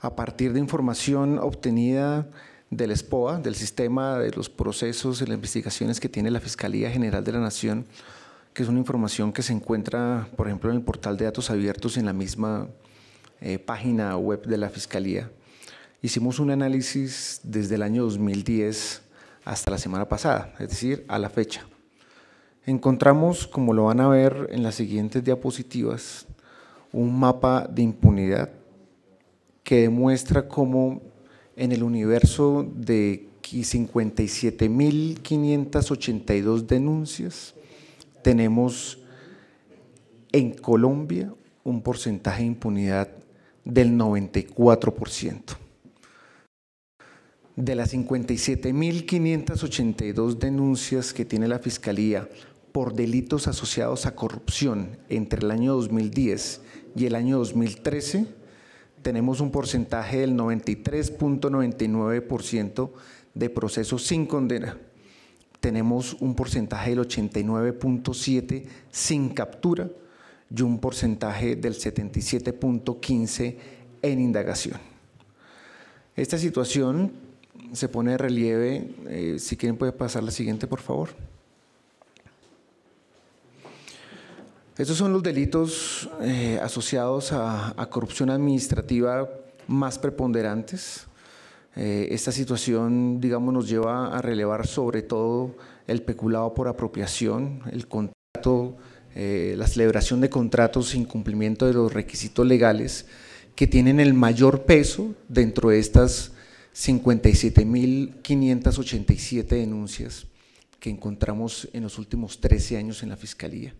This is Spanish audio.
a partir de información obtenida del SPOA, del sistema de los procesos y las investigaciones que tiene la Fiscalía General de la Nación, que es una información que se encuentra, por ejemplo, en el portal de datos abiertos en la misma eh, página web de la Fiscalía. Hicimos un análisis desde el año 2010 hasta la semana pasada, es decir, a la fecha. Encontramos, como lo van a ver en las siguientes diapositivas, un mapa de impunidad que demuestra cómo en el universo de 57.582 denuncias tenemos en Colombia un porcentaje de impunidad del 94%. De las 57.582 denuncias que tiene la Fiscalía por delitos asociados a corrupción entre el año 2010 y el año 2013, tenemos un porcentaje del 93.99% de procesos sin condena. Tenemos un porcentaje del 89.7% sin captura y un porcentaje del 77.15% en indagación. Esta situación se pone de relieve, eh, si quieren puede pasar la siguiente por favor. Estos son los delitos eh, asociados a, corrupción administrativa más preponderantes. Eh, esta situación, digamos, nos lleva a relevar sobre todo el peculado por apropiación, el contrato, eh, la celebración de contratos sin cumplimiento de los requisitos legales que tienen el mayor peso dentro de estas 57.587 denuncias que encontramos en los últimos 13 años en la Fiscalía.